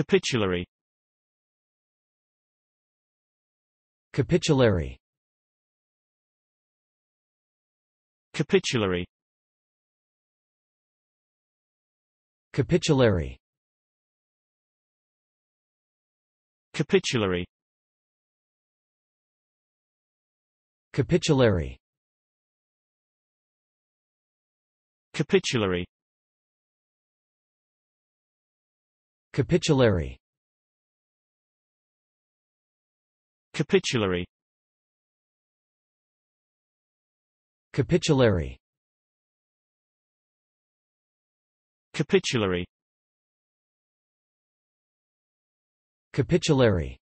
Capitulary Capitulary Capitulary Capitulary Capitulary Capitulary Capitulary Capitulary Capitulary Capitulary Capitulary Capitulary